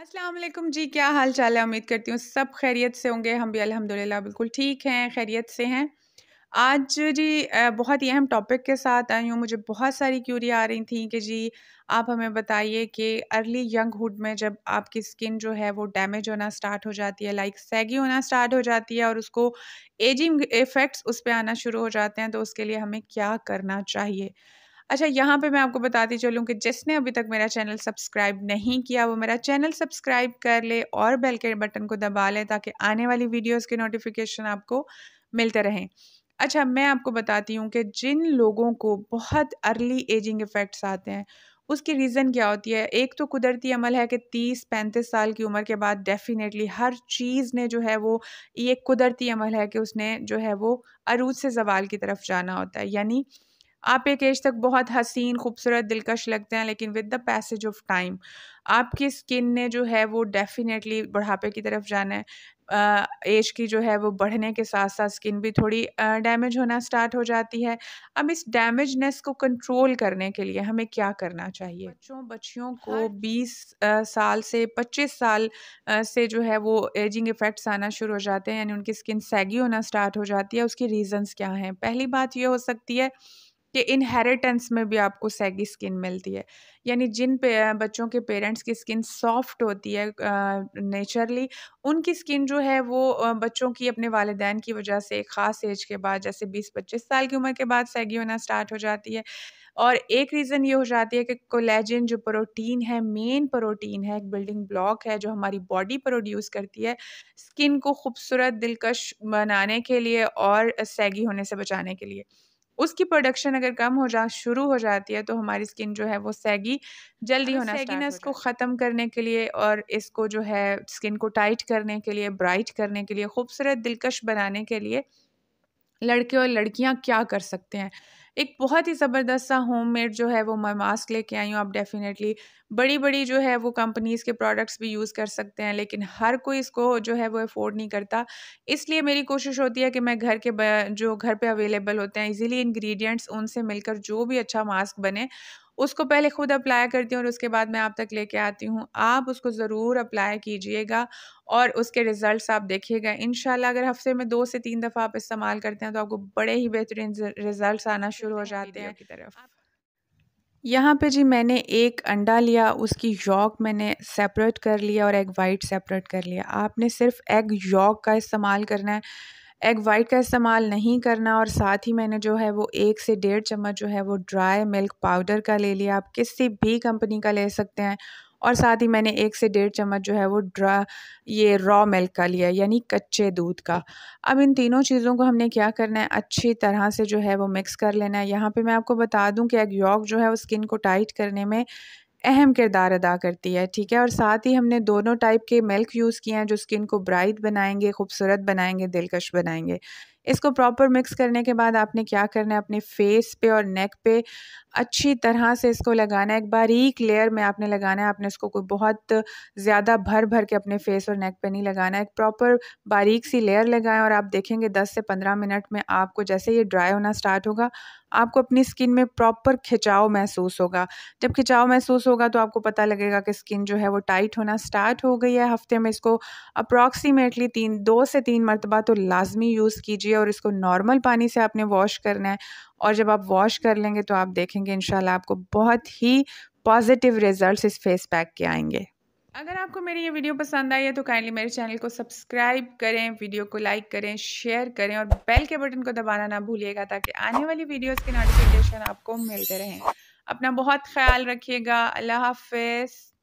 असलम जी क्या हाल चाल है उम्मीद करती हूँ सब खैरियत से होंगे हम भी अल्हम्दुलिल्लाह बिल्कुल ठीक हैं खैरियत से हैं आज जी बहुत ही अहम टॉपिक के साथ आई हूँ मुझे बहुत सारी क्यूरी आ रही थी कि जी आप हमें बताइए कि अर्ली यंगहुड में जब आपकी स्किन जो है वो डैमेज होना स्टार्ट हो जाती है लाइक सैगी होना स्टार्ट हो जाती है और उसको एजिंग इफ़ेक्ट्स उस पर आना शुरू हो जाते हैं तो उसके लिए हमें क्या करना चाहिए अच्छा यहाँ पे मैं आपको बताती चलूँ कि जिसने अभी तक मेरा चैनल सब्सक्राइब नहीं किया वो मेरा चैनल सब्सक्राइब कर ले और बेल के बटन को दबा लें ताकि आने वाली वीडियोस के नोटिफिकेशन आपको मिलते रहें अच्छा मैं आपको बताती हूँ कि जिन लोगों को बहुत अर्ली एजिंग इफ़ेक्ट्स आते हैं उसकी रीज़न क्या होती है एक तो कुदरती अमल है कि तीस पैंतीस साल की उम्र के बाद डेफ़िनेटली हर चीज़ ने जो है वो ये कुदरती अमल है कि उसने जो है वो अरूज से जवाल की तरफ जाना होता है यानी आप एक एज तक बहुत हसीन खूबसूरत दिलकश लगते हैं लेकिन with the passage of time आपकी स्किन ने जो है वो डेफिनेटली बढ़ापे की तरफ जाना है एज की जो है वो बढ़ने के साथ साथ स्किन भी थोड़ी डैमेज होना स्टार्ट हो जाती है अब इस डैमेजनेस को कंट्रोल करने के लिए हमें क्या करना चाहिए बच्चों बच्चियों को 20 साल से 25 साल से जो है वो एजिंग इफ़ेक्ट्स आना शुरू हो जाते हैं यानी उनकी स्किन सैगी होना स्टार्ट हो जाती है उसकी रीज़न्स क्या हैं पहली बात ये हो सकती है कि इनहेरिटेंस में भी आपको सैगी स्किन मिलती है यानी जिन पे बच्चों के पेरेंट्स की स्किन सॉफ्ट होती है नेचरली उनकी स्किन जो है वो बच्चों की अपने वालदान की वजह से एक ख़ास एज के बाद जैसे बीस पच्चीस साल की उम्र के बाद सैगी होना स्टार्ट हो जाती है और एक रीज़न ये हो जाती है कि कोलेजन जो प्रोटीन है मेन प्रोटीन है एक बिल्डिंग ब्लॉक है जो हमारी बॉडी प्रोड्यूस करती है स्किन को खूबसूरत दिलकश बनाने के लिए और सैगी होने से बचाने के लिए उसकी प्रोडक्शन अगर कम हो जा शुरू हो जाती है तो हमारी स्किन जो है वो सैगी जल्दी हाँ, होना सैगीनेस को ख़त्म करने के लिए और इसको जो है स्किन को टाइट करने के लिए ब्राइट करने के लिए खूबसूरत दिलकश बनाने के लिए लड़के और लड़कियां क्या कर सकते हैं एक बहुत ही ज़बरदस्त सा होममेड जो है वो मैं मास्क लेके आई हूँ आप डेफिनेटली बड़ी बड़ी जो है वो कंपनीज़ के प्रोडक्ट्स भी यूज़ कर सकते हैं लेकिन हर कोई इसको जो है वो अफोर्ड नहीं करता इसलिए मेरी कोशिश होती है कि मैं घर के जो घर पे अवेलेबल होते हैं इजीली इंग्रेडिएंट्स उनसे मिलकर जो भी अच्छा मास्क बने उसको पहले ख़ुद अप्लाई करती हूँ और उसके बाद मैं आप तक लेके आती हूँ आप उसको ज़रूर अप्लाई कीजिएगा और उसके रिज़ल्ट आप देखिएगा इन अगर हफ्ते में दो से तीन दफ़ा आप इस्तेमाल करते हैं तो आपको बड़े ही बेहतरीन रिज़ल्ट आना शुरू हो जाते हैं की तरफ यहाँ पे जी मैंने एक अंडा लिया उसकी यॉक मैंने सेपरेट कर लिया और एग वाइट सेपरेट कर लिया आपने सिर्फ एग यॉक का इस्तेमाल करना है एग वाइट का इस्तेमाल नहीं करना और साथ ही मैंने जो है वो एक से डेढ़ चम्मच जो है वो ड्राई मिल्क पाउडर का ले लिया आप किसी भी कंपनी का ले सकते हैं और साथ ही मैंने एक से डेढ़ चम्मच जो है वो ड्रा ये रॉ मिल्क का लिया यानी कच्चे दूध का अब इन तीनों चीज़ों को हमने क्या करना है अच्छी तरह से जो है वो मिक्स कर लेना है यहाँ पे मैं आपको बता दूं कि एग यॉक जो है वो स्किन को टाइट करने में अहम किरदार अदा करती है ठीक है और साथ ही हमने दोनों टाइप के मिल्क यूज़ किए हैं जो स्किन को ब्राइट बनाएंगे खूबसूरत बनाएंगे दिलकश बनाएंगे इसको प्रॉपर मिक्स करने के बाद आपने क्या करना है अपने फेस पे और नेक पे अच्छी तरह से इसको लगाना है एक बारीक लेयर में आपने लगाना है आपने इसको कोई बहुत ज़्यादा भर भर के अपने फेस और नेक पे नहीं लगाना है एक प्रॉपर बारीक सी लेयर लगाएं और आप देखेंगे 10 से 15 मिनट में आपको जैसे ये ड्राई होना स्टार्ट होगा आपको अपनी स्किन में प्रॉपर खिंचाव महसूस होगा जब खिंचाव महसूस होगा तो आपको पता लगेगा कि स्किन जो है वो टाइट होना स्टार्ट हो गई है हफ्ते में इसको अप्रॉक्सीमेटली तीन दो से तीन मरतबा तो लाजमी यूज़ कीजिए है और इसको नॉर्मल पानी से आपने वॉश करना है और जब आप वॉश कर लेंगे तो आप देखेंगे इन आपको बहुत ही पॉजिटिव रिजल्ट्स इस फेस पैक के आएंगे अगर आपको मेरी ये वीडियो पसंद आई है तो काइंडली मेरे चैनल को सब्सक्राइब करें वीडियो को लाइक करें शेयर करें और बेल के बटन को दबाना ना भूलिएगा ताकि आने वाली वीडियोज़ के नोटिफिकेशन आपको मिलते रहें अपना बहुत ख्याल रखिएगा अल्लाह हाफिज़